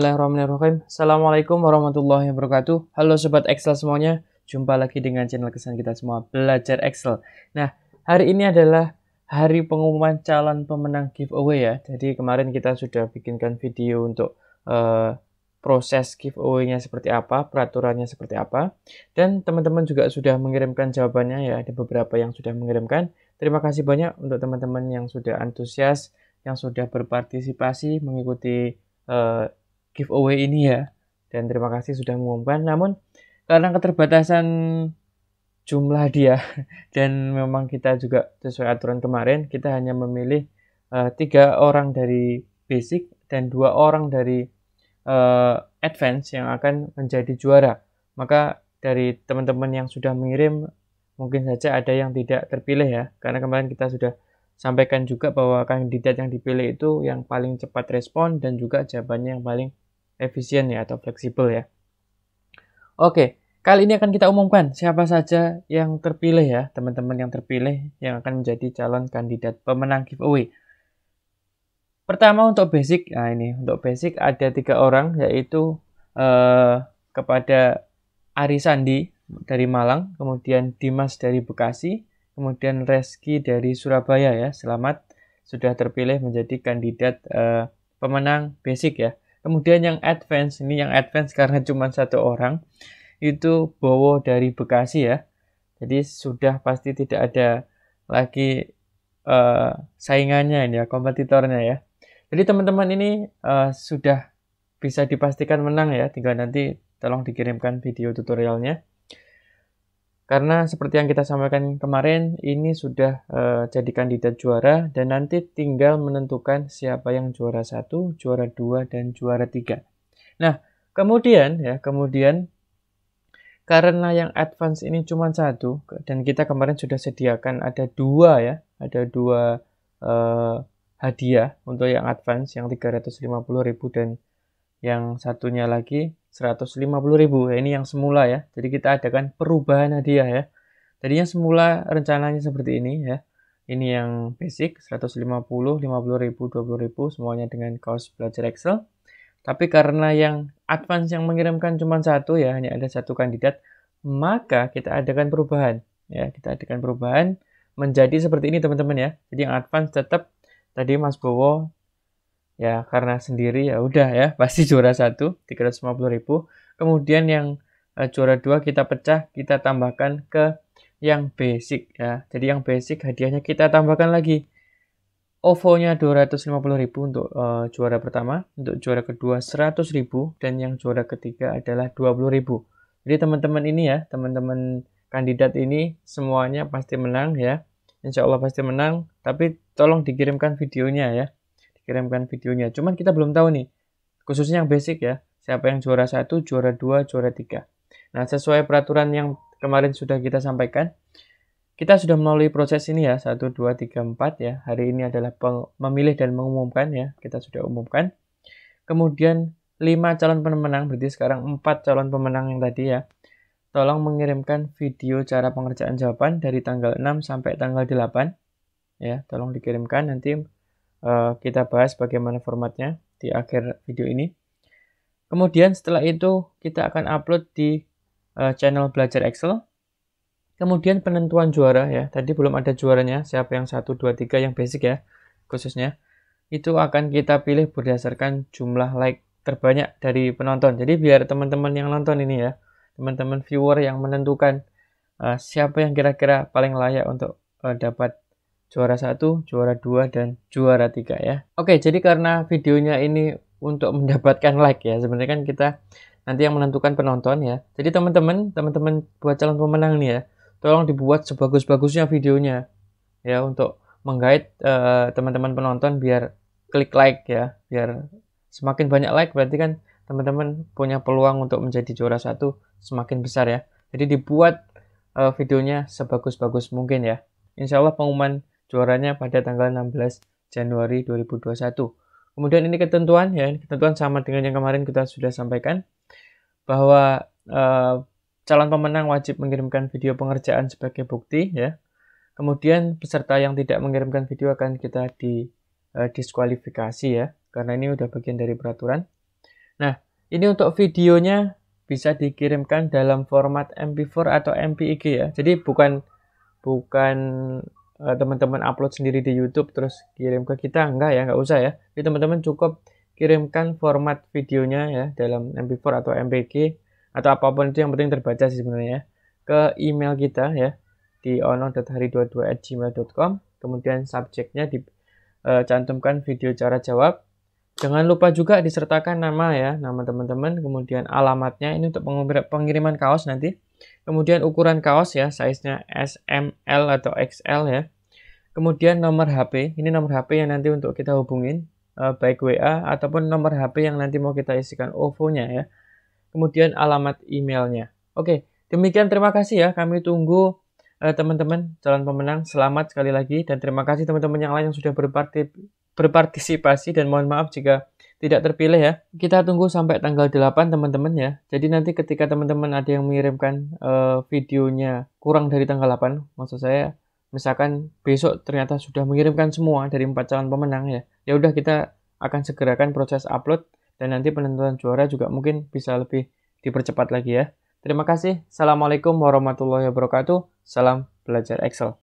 Bismillahirrahmanirrahim. Assalamualaikum warahmatullahi wabarakatuh. Halo Sobat Excel semuanya. Jumpa lagi dengan channel kesan kita semua, Belajar Excel. Nah, hari ini adalah hari pengumuman calon pemenang giveaway ya. Jadi kemarin kita sudah bikinkan video untuk uh, proses giveaway-nya seperti apa, peraturannya seperti apa. Dan teman-teman juga sudah mengirimkan jawabannya ya. Ada beberapa yang sudah mengirimkan. Terima kasih banyak untuk teman-teman yang sudah antusias, yang sudah berpartisipasi mengikuti uh, giveaway ini ya. Dan terima kasih sudah mengumumkan. Namun karena keterbatasan jumlah dia dan memang kita juga sesuai aturan kemarin kita hanya memilih eh, tiga orang dari basic dan dua orang dari uh, advance yang akan menjadi juara. Maka dari teman-teman yang sudah mengirim mungkin saja ada yang tidak terpilih ya karena kemarin kita sudah sampaikan juga bahwa kandidat yang dipilih itu yang paling cepat respon dan juga jawabannya yang paling efisien ya atau fleksibel ya. Oke, kali ini akan kita umumkan siapa saja yang terpilih ya, teman-teman yang terpilih yang akan menjadi calon kandidat pemenang giveaway. Pertama untuk basic, nah ini untuk basic ada tiga orang yaitu eh, kepada Ari Sandi dari Malang, kemudian Dimas dari Bekasi, kemudian Reski dari Surabaya ya. Selamat sudah terpilih menjadi kandidat uh, pemenang basic ya. Kemudian yang advance, ini yang advance karena cuma satu orang, itu Bowo dari Bekasi ya. Jadi sudah pasti tidak ada lagi uh, saingannya ini ya, kompetitornya ya. Jadi teman-teman ini uh, sudah bisa dipastikan menang ya, tinggal nanti tolong dikirimkan video tutorialnya. Karena seperti yang kita sampaikan kemarin, ini sudah uh, jadi kandidat juara dan nanti tinggal menentukan siapa yang juara satu, juara dua, dan juara tiga. Nah, kemudian ya, kemudian karena yang advance ini cuma satu dan kita kemarin sudah sediakan ada dua ya ada dua uh, hadiah untuk yang advance yang 350.000 dan yang satunya lagi 150.000 ya, ini yang semula ya jadi kita adakan perubahan hadiah ya tadinya semula rencananya seperti ini ya ini yang basic 150 50.000 20.000 semuanya dengan kaos belajar Excel tapi karena yang advance yang mengirimkan cuma satu ya hanya ada satu kandidat maka kita adakan perubahan ya kita adakan perubahan menjadi seperti ini teman-teman ya jadi yang advance tetap tadi Mas Bowo ya karena sendiri ya udah ya pasti juara satu 350 ribu kemudian yang uh, juara dua kita pecah kita tambahkan ke yang basic ya jadi yang basic hadiahnya kita tambahkan lagi OVO-nya 250.000 untuk uh, juara pertama, untuk juara kedua 100.000 dan yang juara ketiga adalah 20.000. Jadi teman-teman ini ya, teman-teman kandidat ini semuanya pasti menang ya. Insya Allah pasti menang, tapi tolong dikirimkan videonya ya kirimkan videonya. Cuman kita belum tahu nih, khususnya yang basic ya, siapa yang juara satu, juara dua, juara tiga. Nah, sesuai peraturan yang kemarin sudah kita sampaikan, kita sudah melalui proses ini ya, satu, dua, tiga, empat ya. Hari ini adalah memilih dan mengumumkan ya, kita sudah umumkan. Kemudian lima calon pemenang, berarti sekarang empat calon pemenang yang tadi ya. Tolong mengirimkan video cara pengerjaan jawaban dari tanggal 6 sampai tanggal 8. Ya, tolong dikirimkan nanti uh, kita bahas bagaimana formatnya di akhir video ini. Kemudian setelah itu kita akan upload di uh, channel Belajar Excel. Kemudian penentuan juara ya. Tadi belum ada juaranya, siapa yang 1 2 3 yang basic ya khususnya. Itu akan kita pilih berdasarkan jumlah like terbanyak dari penonton. Jadi biar teman-teman yang nonton ini ya, teman-teman viewer yang menentukan uh, siapa yang kira-kira paling layak untuk uh, dapat juara satu, juara dua, dan juara tiga ya. Oke, jadi karena videonya ini untuk mendapatkan like ya, sebenarnya kan kita nanti yang menentukan penonton ya. Jadi teman-teman, teman-teman buat calon pemenang nih ya, tolong dibuat sebagus-bagusnya videonya ya untuk menggait teman eh, teman-teman penonton biar klik like ya, biar semakin banyak like berarti kan teman-teman punya peluang untuk menjadi juara satu semakin besar ya. Jadi dibuat uh, videonya sebagus-bagus mungkin ya. Insya Allah pengumuman juaranya pada tanggal 16 Januari 2021. Kemudian ini ketentuan ya, ketentuan sama dengan yang kemarin kita sudah sampaikan bahwa uh, calon pemenang wajib mengirimkan video pengerjaan sebagai bukti ya. Kemudian peserta yang tidak mengirimkan video akan kita di uh, diskualifikasi ya, karena ini sudah bagian dari peraturan. Nah, ini untuk videonya bisa dikirimkan dalam format MP4 atau MPEG ya. Jadi bukan bukan Eh, teman-teman upload sendiri di YouTube terus kirim ke kita enggak ya enggak usah ya jadi teman-teman cukup kirimkan format videonya ya dalam MP4 atau MPG atau apapun itu yang penting terbaca sih sebenarnya ke email kita ya di ono.hari22@gmail.com kemudian subjeknya dicantumkan eh, uh, video cara jawab jangan lupa juga disertakan nama ya nama teman-teman kemudian alamatnya ini untuk pengiriman kaos nanti Kemudian ukuran kaos ya, size-nya S, M, L atau XL ya. Kemudian nomor HP, ini nomor HP yang nanti untuk kita hubungin eh, baik WA ataupun nomor HP yang nanti mau kita isikan OVO-nya ya. Kemudian alamat emailnya. Oke, demikian terima kasih ya. Kami tunggu eh, teman-teman eh, calon pemenang. Selamat sekali lagi dan terima kasih teman-teman yang lain yang sudah berpartisipasi dan mohon maaf jika tidak terpilih ya. Kita tunggu sampai tanggal 8 teman-teman ya. Jadi nanti ketika teman-teman ada yang mengirimkan uh, videonya kurang dari tanggal 8, maksud saya misalkan besok ternyata sudah mengirimkan semua dari empat calon pemenang ya. Ya udah kita akan segerakan proses upload dan nanti penentuan juara juga mungkin bisa lebih dipercepat lagi ya. Terima kasih. Assalamualaikum warahmatullahi wabarakatuh. Salam belajar Excel.